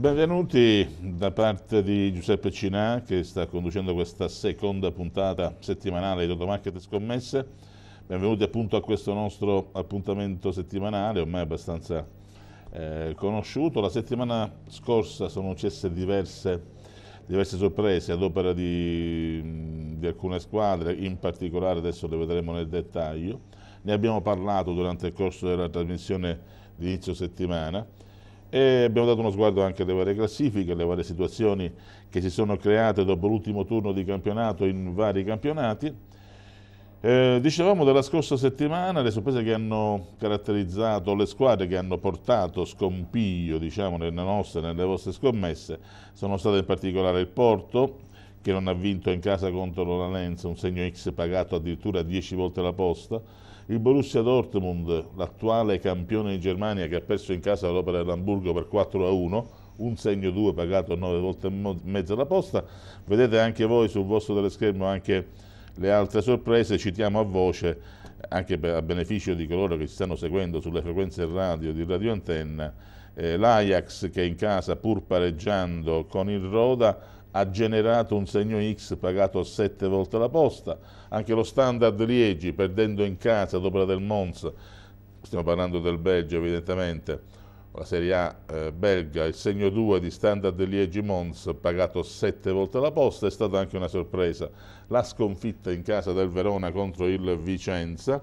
Benvenuti da parte di Giuseppe Cinà che sta conducendo questa seconda puntata settimanale di Toto Market Scommesse. Benvenuti appunto a questo nostro appuntamento settimanale, ormai abbastanza eh, conosciuto. La settimana scorsa sono successe diverse, diverse sorprese ad opera di, di alcune squadre, in particolare adesso le vedremo nel dettaglio. Ne abbiamo parlato durante il corso della trasmissione di inizio settimana e abbiamo dato uno sguardo anche alle varie classifiche, alle varie situazioni che si sono create dopo l'ultimo turno di campionato in vari campionati. Eh, dicevamo della scorsa settimana le sorprese che hanno caratterizzato le squadre che hanno portato scompiglio diciamo, nelle nostre, nelle vostre scommesse sono state in particolare il Porto che non ha vinto in casa contro la l'Olanense un segno X pagato addirittura 10 volte la posta il Borussia Dortmund, l'attuale campione di Germania che ha perso in casa l'Opera dell'Amburgo per 4 a 1, un segno 2 pagato 9 volte e mezzo la posta. Vedete anche voi sul vostro teleschermo anche le altre sorprese, citiamo a voce anche a beneficio di coloro che ci stanno seguendo sulle frequenze radio di Radio Antenna, eh, l'Ajax che in casa pur pareggiando con il Roda ha generato un segno X pagato 7 volte la posta, anche lo standard Liegi perdendo in casa dopo la del Mons, stiamo parlando del Belgio evidentemente, la Serie A eh, belga, il segno 2 di standard Liegi Mons pagato 7 volte la posta, è stata anche una sorpresa la sconfitta in casa del Verona contro il Vicenza.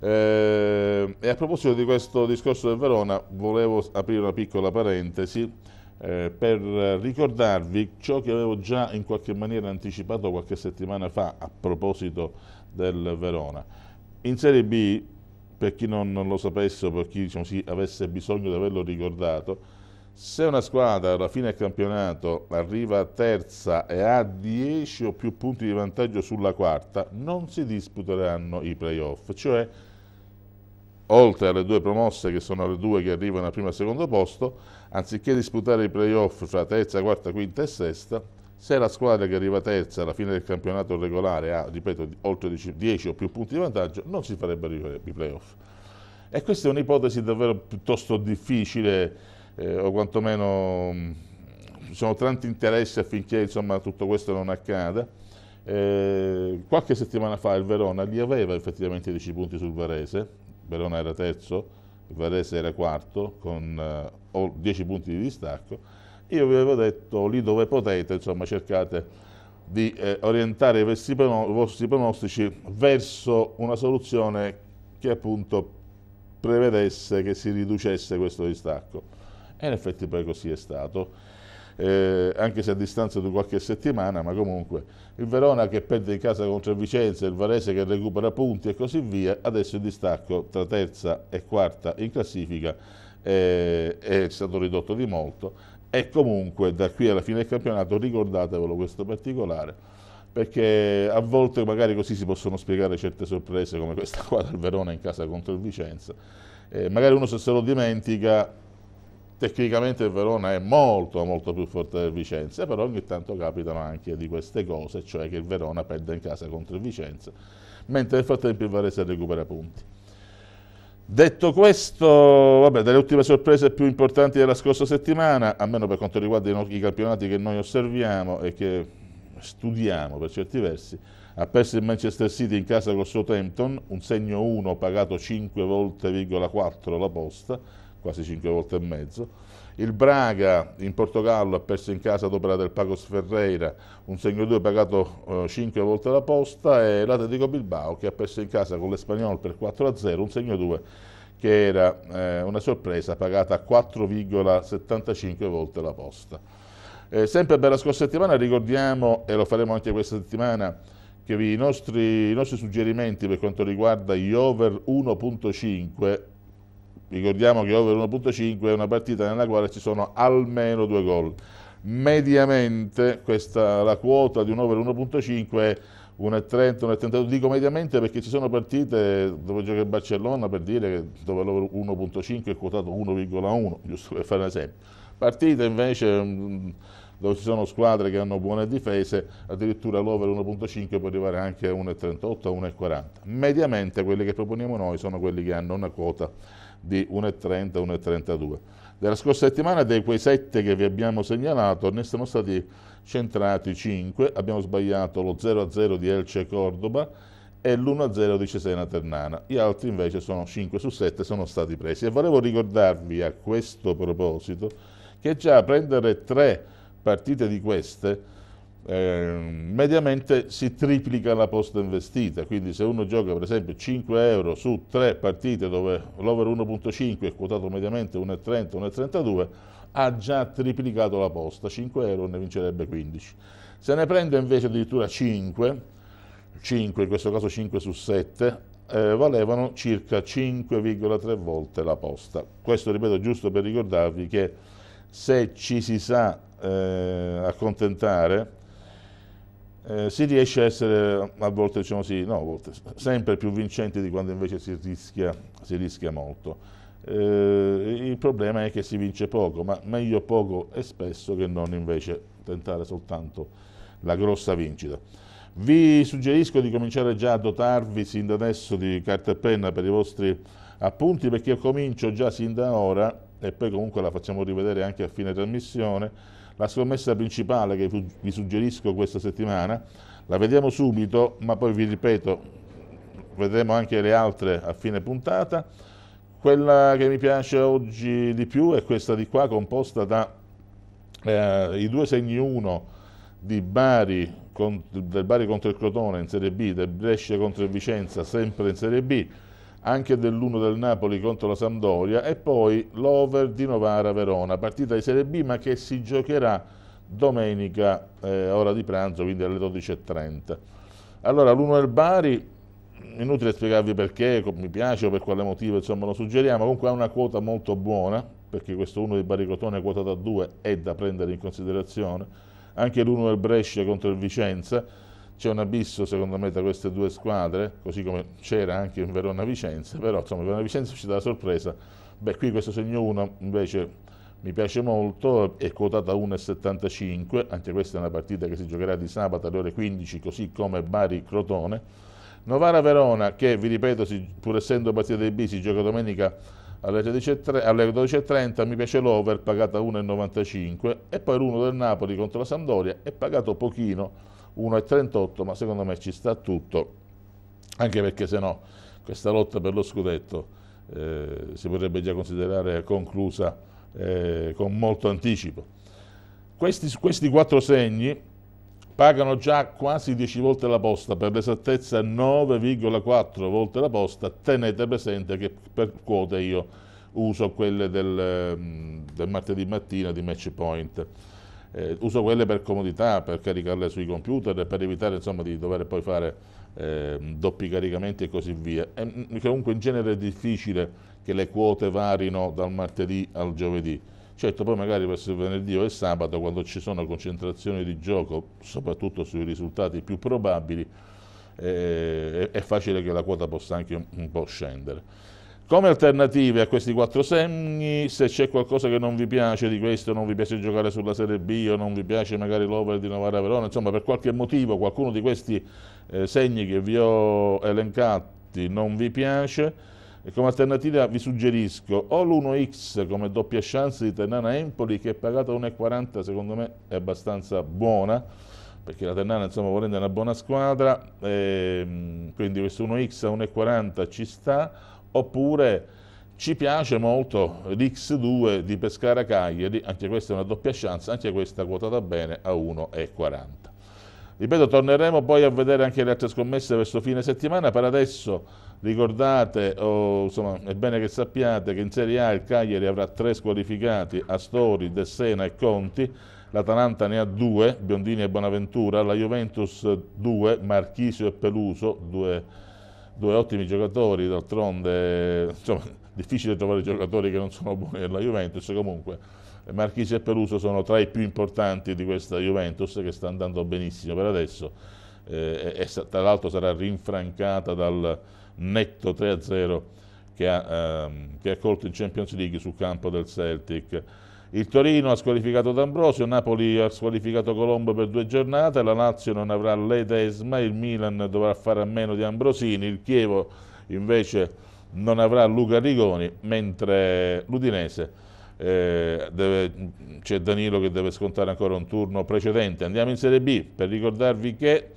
Eh, e a proposito di questo discorso del Verona, volevo aprire una piccola parentesi eh, per ricordarvi ciò che avevo già in qualche maniera anticipato qualche settimana fa a proposito del Verona. In Serie B, per chi non, non lo sapesse o per chi diciamo, sì, avesse bisogno di averlo ricordato, se una squadra alla fine del campionato arriva terza e ha 10 o più punti di vantaggio sulla quarta, non si disputeranno i playoff, cioè oltre alle due promosse che sono le due che arrivano al primo e al secondo posto, anziché disputare i playoff fra terza, quarta, quinta e sesta, se la squadra che arriva terza alla fine del campionato regolare ha, ripeto, oltre 10 o più punti di vantaggio, non si farebbero i playoff. E questa è un'ipotesi davvero piuttosto difficile, eh, o quantomeno ci mm, sono tanti interessi affinché insomma, tutto questo non accada. Eh, qualche settimana fa il Verona li aveva effettivamente 10 punti sul Varese, Verona era terzo, Varese era quarto con eh, 10 punti di distacco, io vi avevo detto lì dove potete, insomma cercate di eh, orientare i vostri, pronostici verso una soluzione che appunto prevedesse che si riducesse questo distacco. E in effetti poi così è stato eh, anche se a distanza di qualche settimana, ma comunque il Verona che perde in casa contro il Vicenza, il Varese che recupera punti e così via, adesso il distacco tra terza e quarta in classifica eh, è stato ridotto di molto e comunque da qui alla fine del campionato ricordatevelo questo particolare perché a volte magari così si possono spiegare certe sorprese come questa qua del Verona in casa contro il Vicenza. Eh, magari uno se se lo dimentica Tecnicamente il Verona è molto molto più forte del Vicenza, però ogni tanto capitano anche di queste cose, cioè che il Verona perde in casa contro il Vicenza, mentre nel frattempo il Varese recupera punti. Detto questo, vabbè, delle ultime sorprese più importanti della scorsa settimana, almeno per quanto riguarda i campionati che noi osserviamo e che studiamo per certi versi, ha perso il Manchester City in casa col Southampton, un segno 1 pagato 5 volte,4 la posta, quasi 5 volte e mezzo. Il Braga in Portogallo ha perso in casa ad opera del Pagos Ferreira, un segno 2 pagato eh, 5 volte la posta e l'Atletico Bilbao che ha perso in casa con l'Espagnol per 4-0, un segno 2 che era eh, una sorpresa pagata 4,75 volte la posta. Eh, sempre per la scorsa settimana ricordiamo, e lo faremo anche questa settimana, che i nostri, i nostri suggerimenti per quanto riguarda gli over 1.5 Ricordiamo che over 1.5 è una partita nella quale ci sono almeno due gol. Mediamente questa, la quota di un over 1.5 è 1,30, 1,32, dico mediamente perché ci sono partite dove gioca il Barcellona per dire dove l'over 1.5 è quotato 1,1, giusto per fare un esempio. Partite invece mm, dove ci sono squadre che hanno buone difese, addirittura l'over 1.5 può arrivare anche a 1,38, 1,40. Mediamente quelli che proponiamo noi sono quelli che hanno una quota di 1,30-1,32. Della scorsa settimana dei quei 7 che vi abbiamo segnalato ne sono stati centrati 5, abbiamo sbagliato lo 0-0 di Elce Cordoba e l'1-0 di Cesena Ternana, gli altri invece sono 5 su 7 sono stati presi e volevo ricordarvi a questo proposito che già prendere 3 partite di queste eh, mediamente si triplica la posta investita, quindi se uno gioca per esempio 5 euro su 3 partite dove l'over 1.5 è quotato mediamente 1,30, 1,32, ha già triplicato la posta, 5 euro ne vincerebbe 15. Se ne prende invece addirittura 5, 5 in questo caso 5 su 7, eh, valevano circa 5,3 volte la posta. Questo ripeto giusto per ricordarvi che se ci si sa eh, accontentare eh, si riesce a essere a volte, diciamo sì, no, a volte, sempre più vincenti di quando invece si rischia, si rischia molto. Eh, il problema è che si vince poco, ma meglio poco e spesso che non invece tentare soltanto la grossa vincita. Vi suggerisco di cominciare già a dotarvi sin da adesso di carta e penna per i vostri appunti perché io comincio già sin da ora e poi comunque la facciamo rivedere anche a fine trasmissione la scommessa principale che vi suggerisco questa settimana, la vediamo subito, ma poi vi ripeto, vedremo anche le altre a fine puntata. Quella che mi piace oggi di più è questa di qua, composta da eh, i due segni 1 di Bari, con, del Bari contro il Crotone in Serie B, del Brescia contro il Vicenza sempre in Serie B, anche dell'1 del Napoli contro la Sampdoria e poi l'over di Novara-Verona, partita di Serie B ma che si giocherà domenica eh, ora di pranzo, quindi alle 12.30. Allora l'1 del Bari, inutile spiegarvi perché, mi piace o per quale motivo, insomma lo suggeriamo, comunque ha una quota molto buona, perché questo 1 di Baricotone quota da 2 è da prendere in considerazione, anche l'1 del Brescia contro il Vicenza, c'è un abisso secondo me tra queste due squadre, così come c'era anche in Verona-Vicenza, però insomma Verona-Vicenza è uscita la sorpresa. Beh, qui questo segno 1 invece mi piace molto, è quotata 1,75, anche questa è una partita che si giocherà di sabato alle ore 15, così come Bari-Crotone. Novara-Verona, che vi ripeto, si, pur essendo partita dei B, si gioca domenica alle, 13.30, alle 12.30, mi piace l'over, pagata 1,95, e poi l'uno del Napoli contro la Sampdoria, è pagato pochino, 1,38, ma secondo me ci sta tutto, anche perché se no questa lotta per lo scudetto eh, si potrebbe già considerare conclusa eh, con molto anticipo. Questi, questi quattro segni pagano già quasi 10 volte la posta, per l'esattezza 9,4 volte la posta, tenete presente che per quote io uso quelle del, mm, del martedì mattina di Match Point eh, uso quelle per comodità, per caricarle sui computer, per evitare insomma, di dover poi fare eh, doppi caricamenti e così via. E, mm, comunque in genere è difficile che le quote varino dal martedì al giovedì. Certo, poi magari verso venerdì o il sabato, quando ci sono concentrazioni di gioco, soprattutto sui risultati più probabili, eh, è facile che la quota possa anche un po' scendere. Come alternative a questi quattro segni, se c'è qualcosa che non vi piace di questo, non vi piace giocare sulla Serie B o non vi piace magari l'over di Novara Verona, insomma per qualche motivo qualcuno di questi eh, segni che vi ho elencati non vi piace, come alternativa vi suggerisco o l'1x come doppia chance di Ternana Empoli che è pagata 1,40 secondo me è abbastanza buona, perché la Ternana insomma volendo è una buona squadra, ehm, quindi questo 1x a 1,40 ci sta, oppure ci piace molto l'X2 di Pescara Cagliari, anche questa è una doppia chance, anche questa quotata bene a 1,40. Ripeto, torneremo poi a vedere anche le altre scommesse verso fine settimana, per adesso ricordate, oh, insomma, è bene che sappiate che in Serie A il Cagliari avrà tre squalificati, Astori, De Sena e Conti, l'Atalanta ne ha due, Biondini e Bonaventura, la Juventus due, Marchisio e Peluso, due due ottimi giocatori, d'altronde insomma, difficile trovare giocatori che non sono buoni nella Juventus, comunque Marchisi e Peluso sono tra i più importanti di questa Juventus che sta andando benissimo per adesso eh, e, e tra l'altro sarà rinfrancata dal netto 3-0 che ha, ehm, che ha colto in Champions League sul campo del Celtic. Il Torino ha squalificato D'Ambrosio, Napoli ha squalificato Colombo per due giornate, la Lazio non avrà l'Edesma, il Milan dovrà fare a meno di Ambrosini, il Chievo invece non avrà Luca Rigoni, mentre l'Udinese eh, c'è Danilo che deve scontare ancora un turno precedente. Andiamo in Serie B per ricordarvi che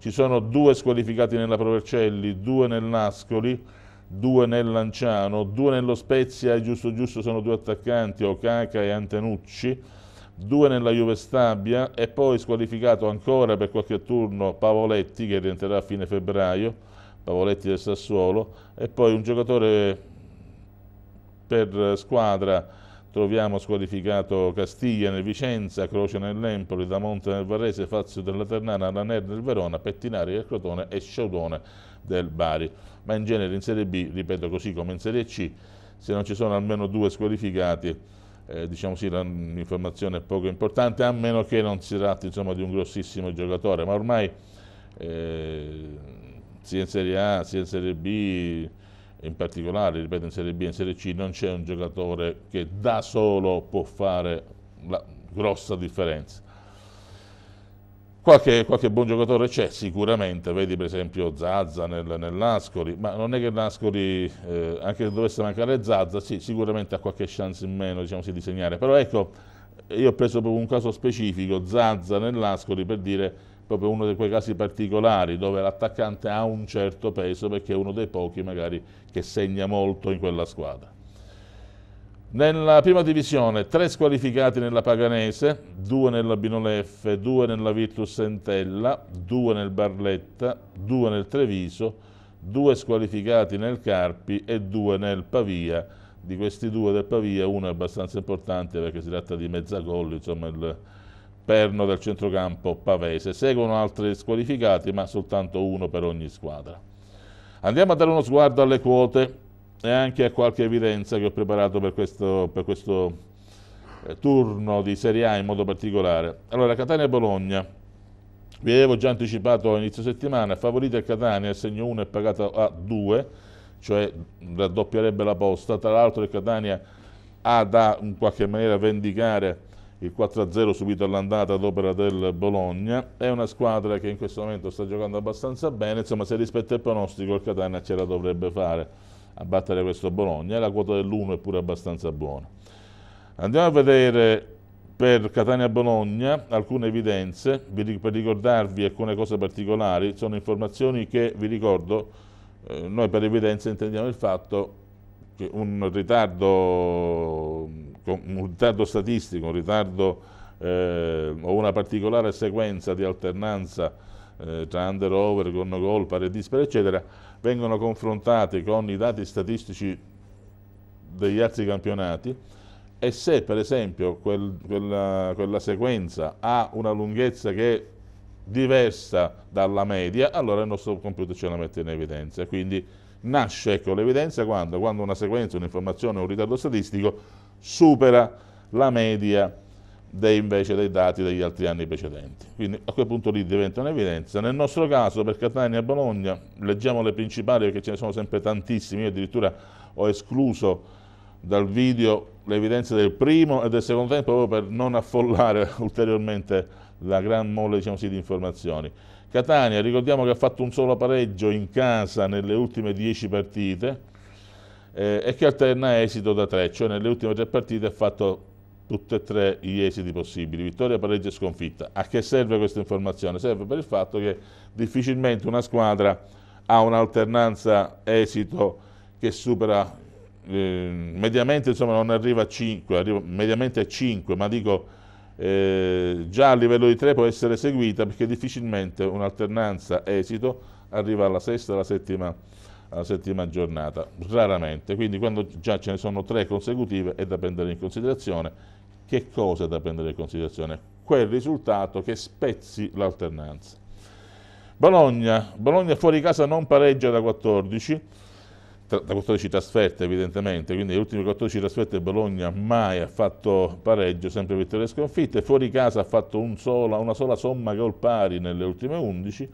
ci sono due squalificati nella Provercelli, due nel Nascoli, due nel Lanciano, due nello Spezia, giusto giusto sono due attaccanti, Okaka e Antenucci, due nella Juve Stabia e poi squalificato ancora per qualche turno Pavoletti che rientrerà a fine febbraio, Pavoletti del Sassuolo e poi un giocatore per squadra troviamo squalificato Castiglia nel Vicenza, Croce nell'Empoli, Damonte nel Varese, Fazio della Ternana, Laner nel Verona, Pettinari del Crotone e Sciaudone del Bari ma in genere in Serie B, ripeto così come in Serie C, se non ci sono almeno due squalificati, eh, diciamo sì, l'informazione è poco importante, a meno che non si tratti insomma, di un grossissimo giocatore, ma ormai eh, sia in Serie A sia in Serie B, in particolare, ripeto, in Serie B e in Serie C non c'è un giocatore che da solo può fare la grossa differenza. Qualche, qualche, buon giocatore c'è sicuramente, vedi per esempio Zazza nel, nell'Ascoli, ma non è che l'Ascoli, eh, anche se dovesse mancare Zazza, sì, sicuramente ha qualche chance in meno diciamo, di segnare, però ecco, io ho preso proprio un caso specifico, Zazza nell'Ascoli per dire proprio uno di quei casi particolari dove l'attaccante ha un certo peso perché è uno dei pochi magari che segna molto in quella squadra. Nella prima divisione, tre squalificati nella Paganese, due nella Binoleffe, due nella Virtus Sentella, due nel Barletta, due nel Treviso, due squalificati nel Carpi e due nel Pavia. Di questi due del Pavia, uno è abbastanza importante perché si tratta di Mezzagolli, insomma il perno del centrocampo pavese. Seguono altri squalificati, ma soltanto uno per ogni squadra. Andiamo a dare uno sguardo alle quote e anche a qualche evidenza che ho preparato per questo, per questo eh, turno di Serie A in modo particolare. Allora, Catania-Bologna. e Vi avevo già anticipato all'inizio settimana, favorita il Catania, segno 1 è pagata a 2, cioè raddoppierebbe la posta. Tra l'altro il Catania ha da in qualche maniera vendicare il 4-0 subito all'andata ad opera del Bologna. È una squadra che in questo momento sta giocando abbastanza bene, insomma se rispetta il pronostico il Catania ce la dovrebbe fare a battere questo Bologna, e la quota dell'uno è pure abbastanza buona. Andiamo a vedere per Catania-Bologna alcune evidenze, per ricordarvi alcune cose particolari, sono informazioni che vi ricordo, eh, noi per evidenza intendiamo il fatto che un ritardo, un ritardo statistico, un ritardo eh, o una particolare sequenza di alternanza eh, tra under-over, con gol, pari dispari, eccetera, vengono confrontate con i dati statistici degli altri campionati e se per esempio quel, quella, quella sequenza ha una lunghezza che è diversa dalla media, allora il nostro computer ce la mette in evidenza. Quindi nasce ecco, l'evidenza quando, quando una sequenza, un'informazione, un ritardo statistico supera la media dei, invece dei dati degli altri anni precedenti. Quindi a quel punto lì diventa un'evidenza. Nel nostro caso per Catania e Bologna, leggiamo le principali perché ce ne sono sempre tantissime, io addirittura ho escluso dal video le evidenze del primo e del secondo tempo proprio per non affollare ulteriormente la gran mole diciamo sì, di informazioni. Catania, ricordiamo che ha fatto un solo pareggio in casa nelle ultime 10 partite eh, e che alterna esito da 3, cioè nelle ultime 3 partite ha fatto tutte e tre gli esiti possibili, vittoria, pareggio e sconfitta. A che serve questa informazione? Serve per il fatto che difficilmente una squadra ha un'alternanza esito che supera eh, mediamente, insomma non arriva a 5, arriva mediamente a 5, ma dico eh, già a livello di 3 può essere eseguita perché difficilmente un'alternanza esito arriva alla sesta, alla settima alla settima giornata, raramente, quindi quando già ce ne sono tre consecutive è da prendere in considerazione che cosa da prendere in considerazione? Quel risultato che spezzi l'alternanza. Bologna, Bologna fuori casa non pareggia da 14, da 14 trasferte evidentemente, quindi le ultime 14 trasferte Bologna mai ha fatto pareggio, sempre vittorie sconfitte, fuori casa ha fatto un sola, una sola somma gol pari nelle ultime 11,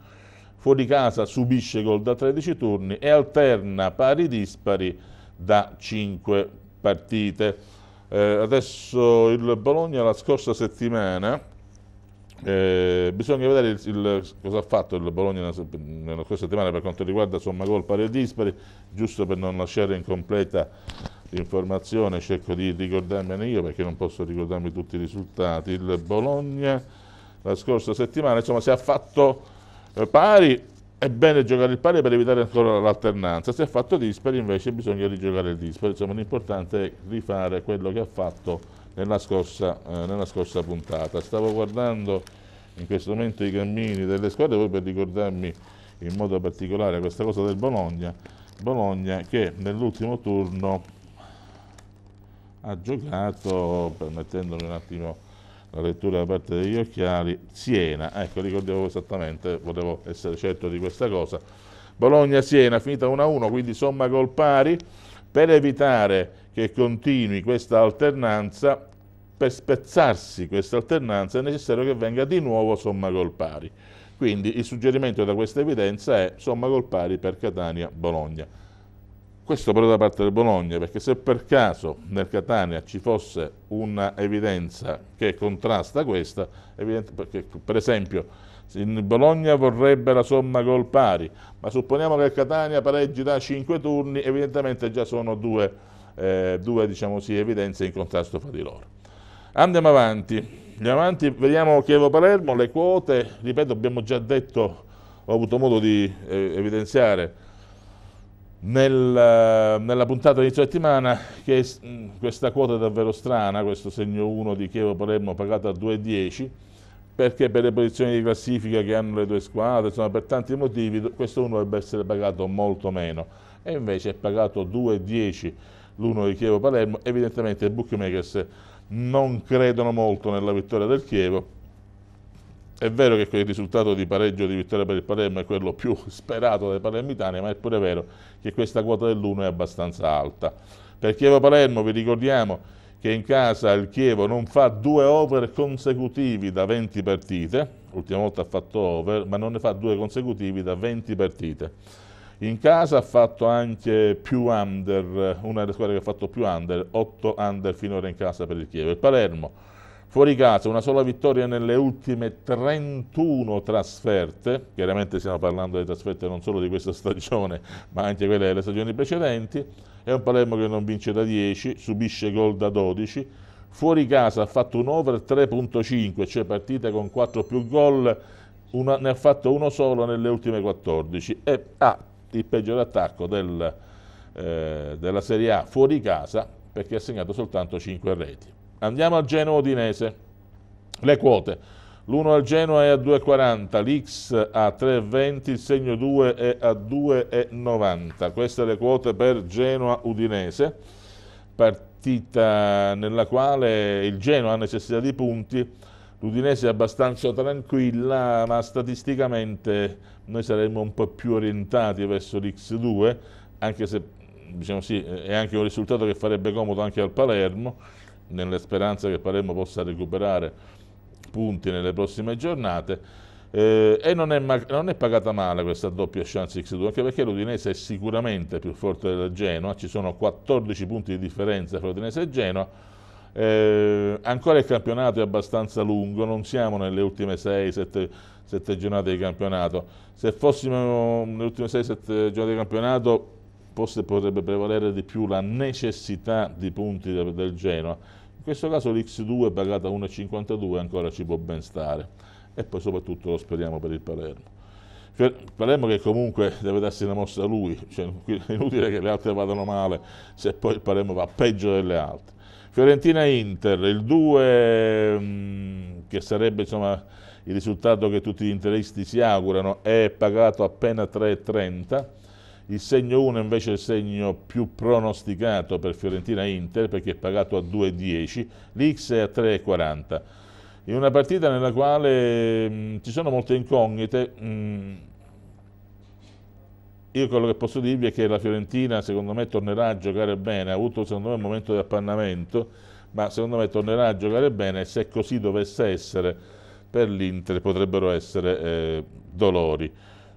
fuori casa subisce gol da 13 turni e alterna pari dispari da 5 partite. Eh, adesso il Bologna la scorsa settimana, eh, bisogna vedere il, il, cosa ha fatto il Bologna nella, scorsa settimana per quanto riguarda somma gol pari e dispari, giusto per non lasciare incompleta l'informazione, cerco di ricordarmene io perché non posso ricordarmi tutti i risultati. Il Bologna la scorsa settimana insomma, si è fatto eh, pari è bene giocare il pari per evitare ancora l'alternanza, se ha fatto dispari invece bisogna rigiocare il dispari, insomma l'importante è rifare quello che ha fatto nella scorsa, eh, nella scorsa, puntata. Stavo guardando in questo momento i cammini delle squadre, poi per ricordarmi in modo particolare questa cosa del Bologna, Bologna che nell'ultimo turno ha giocato, permettendomi un attimo la lettura da parte degli occhiali, Siena, ecco ricordavo esattamente, volevo essere certo di questa cosa, Bologna-Siena finita 1-1, quindi somma gol pari, per evitare che continui questa alternanza, per spezzarsi questa alternanza è necessario che venga di nuovo somma gol pari. Quindi il suggerimento da questa evidenza è somma gol pari per Catania-Bologna. Questo però da parte del Bologna, perché se per caso nel Catania ci fosse un'evidenza che contrasta questa, perché, per esempio il Bologna vorrebbe la somma gol pari, ma supponiamo che il Catania pareggi da 5 turni, evidentemente già sono due, eh, due diciamo sì, evidenze in contrasto fra di loro. Andiamo avanti, Andiamo avanti vediamo Chievo-Palermo, le quote, ripeto abbiamo già detto, ho avuto modo di eh, evidenziare, nel, nella puntata di inizio settimana che questa quota è davvero strana, questo segno 1 di Chievo Palermo pagato a 2,10 perché per le posizioni di classifica che hanno le due squadre, insomma per tanti motivi questo 1 dovrebbe essere pagato molto meno e invece è pagato 2,10 l'1 di Chievo Palermo, evidentemente i bookmakers non credono molto nella vittoria del Chievo è vero che il risultato di pareggio di vittoria per il Palermo è quello più sperato dai palermitani, ma è pure vero che questa quota dell'1 è abbastanza alta. Per Chievo-Palermo vi ricordiamo che in casa il Chievo non fa due over consecutivi da 20 partite, l'ultima volta ha fatto over, ma non ne fa due consecutivi da 20 partite. In casa ha fatto anche più under, una delle squadre che ha fatto più under, 8 under finora in casa per il Chievo. Il Palermo Fuori casa una sola vittoria nelle ultime 31 trasferte, chiaramente stiamo parlando di trasferte non solo di questa stagione, ma anche quelle delle stagioni precedenti, è un Palermo che non vince da 10, subisce gol da 12, fuori casa ha fatto un over 3.5, cioè partite con 4 più gol, una, ne ha fatto uno solo nelle ultime 14 e ha ah, il peggior attacco del, eh, della Serie A fuori casa perché ha segnato soltanto 5 reti. Andiamo al Genoa Udinese. Le quote. L'1 al Genoa è a 2,40, l'X a 3,20, il segno 2 è a 2,90. Queste le quote per Genoa-Udinese, partita nella quale il Genoa ha necessità di punti, l'Udinese è abbastanza tranquilla, ma statisticamente noi saremmo un po' più orientati verso l'X2, anche se diciamo sì, è anche un risultato che farebbe comodo anche al Palermo nelle speranze che Palermo possa recuperare punti nelle prossime giornate. Eh, e non è, non è, pagata male questa doppia chance X2, anche perché l'Udinese è sicuramente più forte della Genoa, ci sono 14 punti di differenza fra Udinese e Genoa, eh, ancora il campionato è abbastanza lungo, non siamo nelle ultime 6-7 giornate di campionato, se fossimo nelle ultime 6-7 giornate di campionato forse potrebbe prevalere di più la necessità di punti del, del Genoa. In questo caso l'X2 pagata 1,52 ancora ci può ben stare e poi soprattutto lo speriamo per il Palermo. Palermo che comunque deve darsi una mossa a lui, cioè, è inutile che le altre vadano male se poi il Palermo va peggio delle altre. Fiorentina-Inter, il 2 mm, che sarebbe insomma, il risultato che tutti gli interisti si augurano è pagato appena 3,30 il segno 1 invece è il segno più pronosticato per Fiorentina Inter perché è pagato a 2,10, l'X è a 3,40. In una partita nella quale mh, mm, ci sono molte incognite, mh, mm, io quello che posso dirvi è che la Fiorentina secondo me tornerà a giocare bene, ha avuto secondo me un momento di appannamento, ma secondo me tornerà a giocare bene e se così dovesse essere per l'Inter potrebbero essere eh, dolori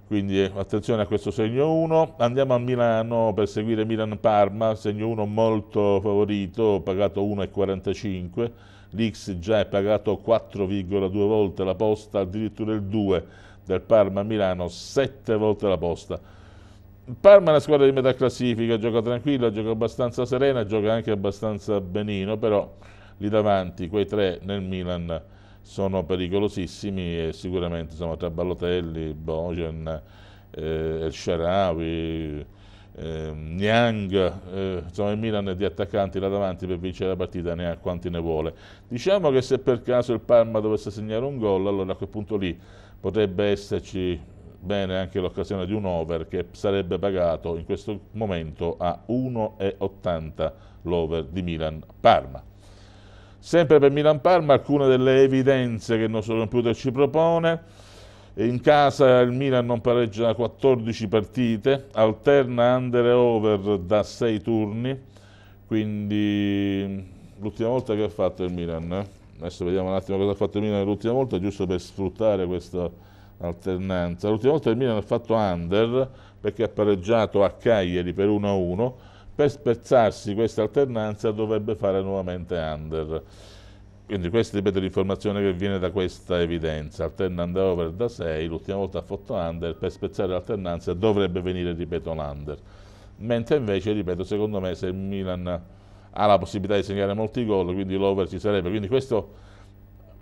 quindi eh, attenzione a questo segno 1. Andiamo a Milano per seguire Milan-Parma, segno 1 molto favorito, pagato 1,45, l'X già è pagato 4,2 volte la posta, addirittura il 2 del Parma-Milano, 7 volte la posta. Parma è una squadra di metà classifica, gioca tranquilla, gioca abbastanza serena, gioca anche abbastanza benino, però lì davanti quei tre nel Milan sono pericolosissimi e sicuramente insomma, tra Ballotelli, Bojan, eh, El Sharawi, eh, Niang, eh, insomma il Milan di attaccanti là davanti per vincere la partita ne ha quanti ne vuole. Diciamo che se per caso il Parma dovesse segnare un gol, allora a quel punto lì potrebbe esserci bene anche l'occasione di un over che sarebbe pagato in questo momento a 1,80 l'over di Milan-Parma. Sempre per Milan Parma alcune delle evidenze che il nostro computer ci propone. In casa il Milan non pareggia da 14 partite, alterna under e over da 6 turni, quindi l'ultima volta che ha fatto il Milan, eh? adesso vediamo un attimo cosa ha fatto il Milan l'ultima volta, giusto per sfruttare questa alternanza. L'ultima volta il Milan ha fatto under perché ha pareggiato a Cagliari per 1-1, per spezzarsi questa alternanza dovrebbe fare nuovamente under. Quindi questa è l'informazione che viene da questa evidenza, alterna over da 6, l'ultima volta ha fatto under, per spezzare l'alternanza dovrebbe venire ripeto l'under. Mentre invece, ripeto, secondo me se il Milan ha la possibilità di segnare molti gol, quindi l'over ci sarebbe. Quindi questo,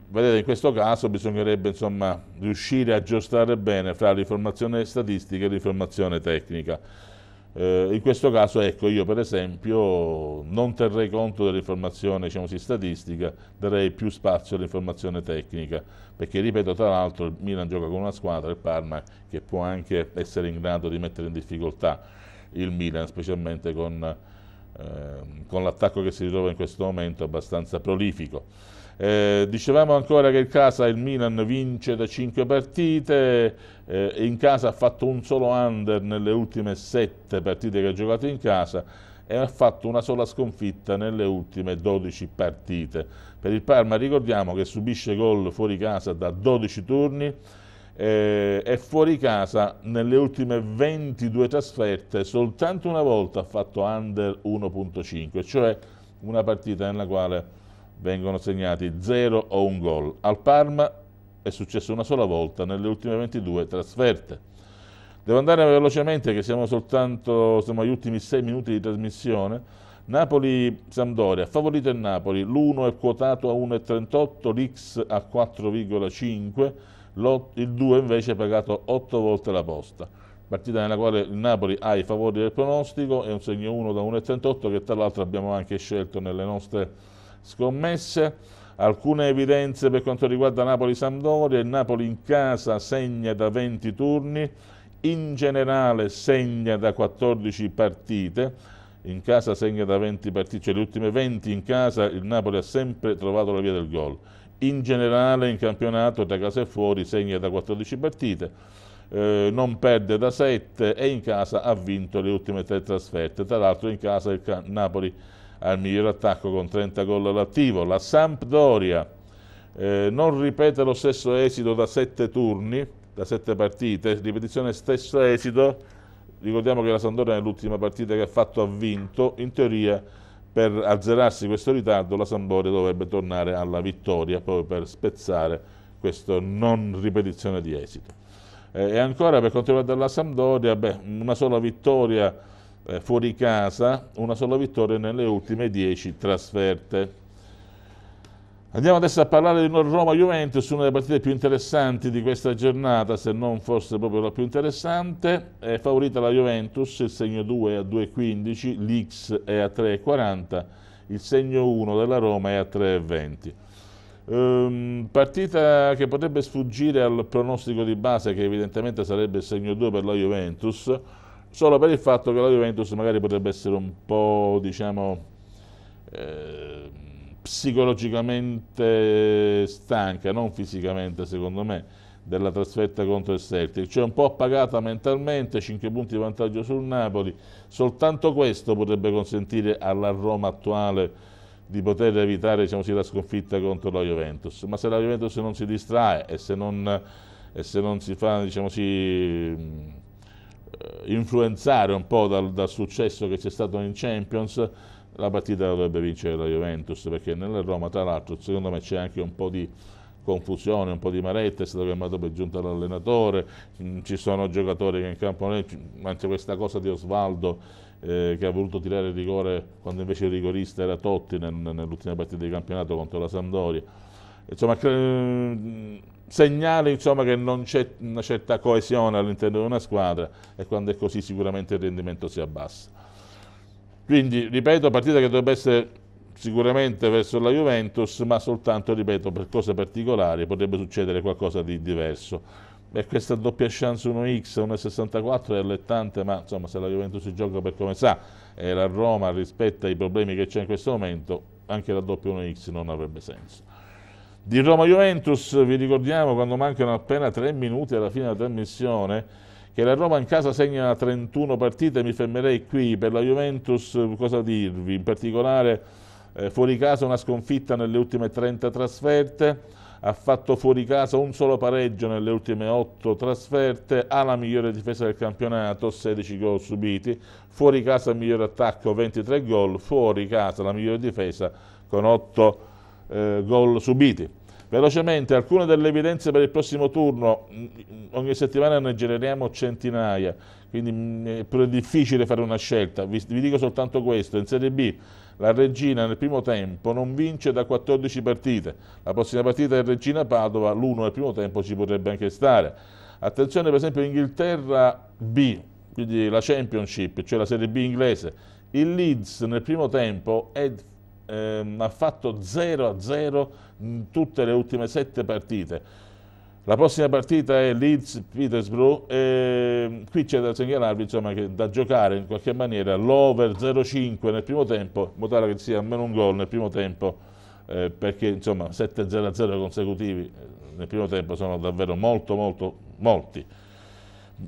vedete, in questo caso bisognerebbe insomma riuscire a aggiustare bene fra l'informazione statistica e l'informazione tecnica. Eh, in questo caso, ecco, io per esempio non terrei conto dell'informazione diciamo, statistica, darei più spazio all'informazione tecnica, perché ripeto, tra l'altro il Milan gioca con una squadra, il Parma, che può anche essere in grado di mettere in difficoltà il Milan, specialmente con, eh, con l'attacco che si ritrova in questo momento abbastanza prolifico. Eh, dicevamo ancora che in casa il Milan vince da 5 partite eh, e in casa ha fatto un solo under nelle ultime 7 partite che ha giocato in casa e ha fatto una sola sconfitta nelle ultime 12 partite. Per il Parma ricordiamo che subisce gol fuori casa da 12 turni eh, e fuori casa nelle ultime 22 trasferte soltanto una volta ha fatto under 1.5, cioè una partita nella quale vengono segnati 0 o un gol. Al Parma è successo una sola volta nelle ultime 22 trasferte. Devo andare velocemente che siamo soltanto siamo agli ultimi 6 minuti di trasmissione. Napoli-Sampdoria, favorito il Napoli, l'1 è quotato a 1,38, l'X a 4,5, il 2 invece è pagato 8 volte la posta. Partita nella quale il Napoli ha i favori del pronostico, è un segno 1 da 1,38 che tra l'altro abbiamo anche scelto nelle nostre scommesse, alcune evidenze per quanto riguarda Napoli-Sampdoria, il Napoli in casa segna da 20 turni, in generale segna da 14 partite, in casa segna da 20 partite, cioè le ultime 20 in casa il Napoli ha sempre trovato la via del gol. In generale in campionato da casa e fuori segna da 14 partite, eh, non perde da 7 e in casa ha vinto le ultime 3 trasferte. Tra l'altro in casa il Napoli al miglior attacco con 30 gol all'attivo, la Sampdoria eh, non ripete lo stesso esito da 7 turni, da 7 partite, ripetizione stesso esito, ricordiamo che la Sampdoria nell'ultima partita che ha fatto ha vinto, in teoria per azzerarsi questo ritardo la Sampdoria dovrebbe tornare alla vittoria proprio per spezzare questa non ripetizione di esito. Eh, e ancora per quanto riguarda la Sampdoria, beh, una sola vittoria eh, fuori casa, una sola vittoria nelle ultime 10 trasferte. Andiamo adesso a parlare di Roma-Juventus, una delle partite più interessanti di questa giornata, se non fosse proprio la più interessante. È favorita la Juventus, il segno 2 a 2,15, l'X è a 3,40, il segno 1 della Roma è a 3,20. Ehm, partita che potrebbe sfuggire al pronostico di base, che evidentemente sarebbe il segno 2 per la Juventus, solo per il fatto che la Juventus magari potrebbe essere un po', diciamo, eh, psicologicamente stanca, non fisicamente secondo me, della trasferta contro il Celtic, cioè un po' appagata mentalmente, 5 punti di vantaggio sul Napoli, soltanto questo potrebbe consentire alla Roma attuale di poter evitare diciamo, la sconfitta contro la Juventus, ma se la Juventus non si distrae e se non, e se non si fa diciamo, si, influenzare un po' dal, dal successo che c'è stato in Champions, la partita dovrebbe vincere la Juventus, perché nella Roma, tra l'altro, secondo me c'è anche un po' di confusione, un po' di maretta, è stato chiamato per giunta l'allenatore, mm, ci sono giocatori che in campo, anche questa cosa di Osvaldo eh, che ha voluto tirare il rigore quando invece il rigorista era Totti nel, nell'ultima partita di campionato contro la Sampdoria. Insomma, credo segnali insomma, che non c'è una certa coesione all'interno di una squadra e quando è così sicuramente il rendimento si abbassa. Quindi, ripeto, partita che dovrebbe essere sicuramente verso la Juventus, ma soltanto, ripeto, per cose particolari potrebbe succedere qualcosa di diverso. E questa doppia chance 1x, 1,64 è allettante, ma insomma se la Juventus si gioca per come sa e la Roma rispetta i problemi che c'è in questo momento, anche la doppia 1x non avrebbe senso. Di Roma-Juventus vi ricordiamo quando mancano appena 3 minuti alla fine della trasmissione che la Roma in casa segna 31 partite, mi fermerei qui, per la Juventus cosa dirvi? In particolare eh, fuori casa una sconfitta nelle ultime 30 trasferte, ha fatto fuori casa un solo pareggio nelle ultime 8 trasferte, ha la migliore difesa del campionato, 16 gol subiti, fuori casa il miglior attacco, 23 gol, fuori casa la migliore difesa con 8 gol eh, gol subiti. Velocemente alcune delle evidenze per il prossimo turno, mm, ogni settimana ne generiamo centinaia, quindi mm, è pure difficile fare una scelta, vi, vi dico soltanto questo, in Serie B la Regina nel primo tempo non vince da 14 partite, la prossima partita è Regina-Padova, l'1 nel primo tempo ci potrebbe anche stare. Attenzione per esempio Inghilterra B, quindi la Championship, cioè la Serie B inglese, il Leeds nel primo tempo è ehm, ha fatto 0 a 0 in tutte le ultime sette partite. La prossima partita è Leeds-Petersburg e ehm, qui c'è da segnalarvi insomma, che da giocare in qualche maniera l'over 0-5 nel primo tempo, in modo tale che sia almeno un gol nel primo tempo, eh, perché insomma 7-0-0 consecutivi eh, nel primo tempo sono davvero molto molto molti.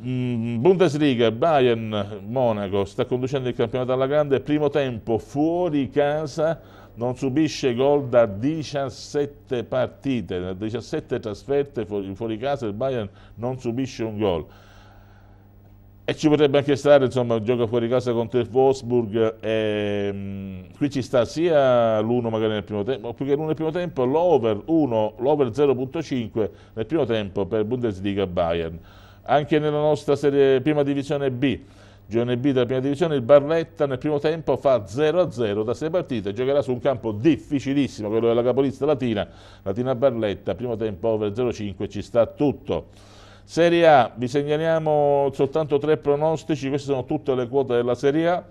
Mm, Bundesliga, Bayern Monaco sta conducendo il campionato alla grande, primo tempo fuori casa, non subisce gol da 17 partite, da 17 trasferte fuori, casa il Bayern non subisce un gol. E ci potrebbe anche stare, insomma, gioca fuori casa contro il Wolfsburg. E, ehm, mh, qui ci sta sia l'1 magari nel primo tempo, più che l'1 nel primo tempo, l'over 1, l'over 0.5 nel primo tempo per Bundesliga Bayern. Anche nella nostra serie, prima divisione B, girone B della prima divisione, il Barletta nel primo tempo fa 0-0 da sei partite, giocherà su un campo difficilissimo, quello della capolista Latina, Latina Barletta, primo tempo over 0-5, ci sta tutto. Serie A, vi segnaliamo soltanto tre pronostici, queste sono tutte le quote della Serie A.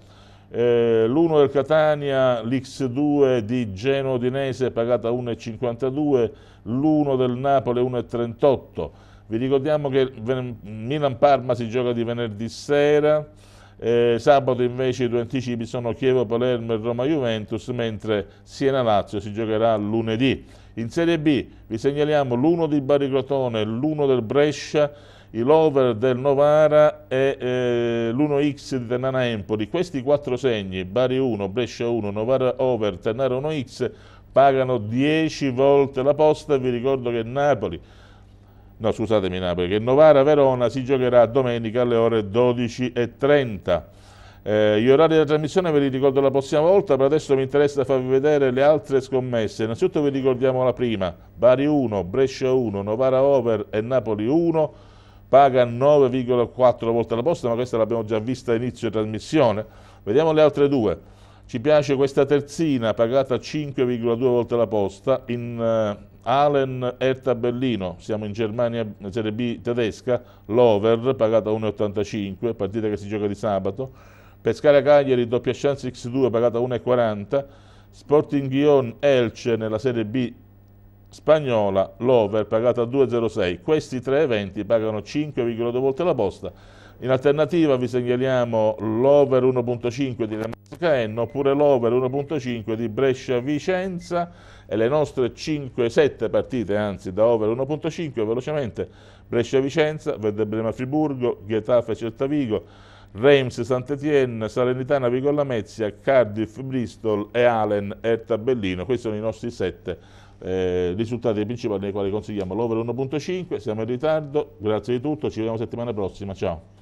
Eh, L'1 del Catania, l'X2 di Genoa Udinese pagata 1,52, l'1 del Napoli 1,38. Vi ricordiamo che Milan-Parma si gioca di venerdì sera, eh, sabato invece i due anticipi sono Chievo-Palermo e Roma-Juventus, mentre Siena-Lazio si giocherà lunedì. In Serie B vi segnaliamo l'1 di Bari Crotone, l'1 del Brescia, l'over del Novara e eh, l'1x di Ternana Empoli. Questi quattro segni, Bari 1, Brescia 1, Novara over, Ternana 1x, pagano 10 volte la posta. Vi ricordo che Napoli no scusatemi Napoli, che Novara-Verona si giocherà domenica alle ore 12.30. Eh, gli orari della trasmissione ve li ricordo la prossima volta, per adesso mi interessa farvi vedere le altre scommesse. Innanzitutto vi ricordiamo la prima, Bari 1, Brescia 1, Novara Over e Napoli 1, paga 9,4 volte la posta, ma questa l'abbiamo già vista all'inizio trasmissione. Vediamo le altre due. Ci piace questa terzina pagata 5,2 volte la posta in, eh, Allen Erta Bellino, siamo in Germania, Serie B tedesca, l'over pagata 1,85, partita che si gioca di sabato, Pescara Cagliari, doppia chance X2 pagata 1,40, Sporting Guion Elce nella Serie B spagnola, l'over pagata 2,06, questi tre eventi pagano 5,2 volte la posta, in alternativa vi segnaliamo l'over 1.5 di Lamasca oppure l'over 1.5 di Brescia Vicenza, e le nostre 5, 7 partite, anzi da over 1.5, velocemente Brescia-Vicenza, Verde-Brema-Friburgo, Getafe-Certavigo, Reims-Sant'Etienne, Salernitana-Vigolla-Mezia, Cardiff-Bristol e Allen-Erta-Bellino. Questi sono i nostri 7 eh, risultati principali nei quali consigliamo l'over 1.5, siamo in ritardo, grazie di tutto, ci vediamo settimana prossima, ciao.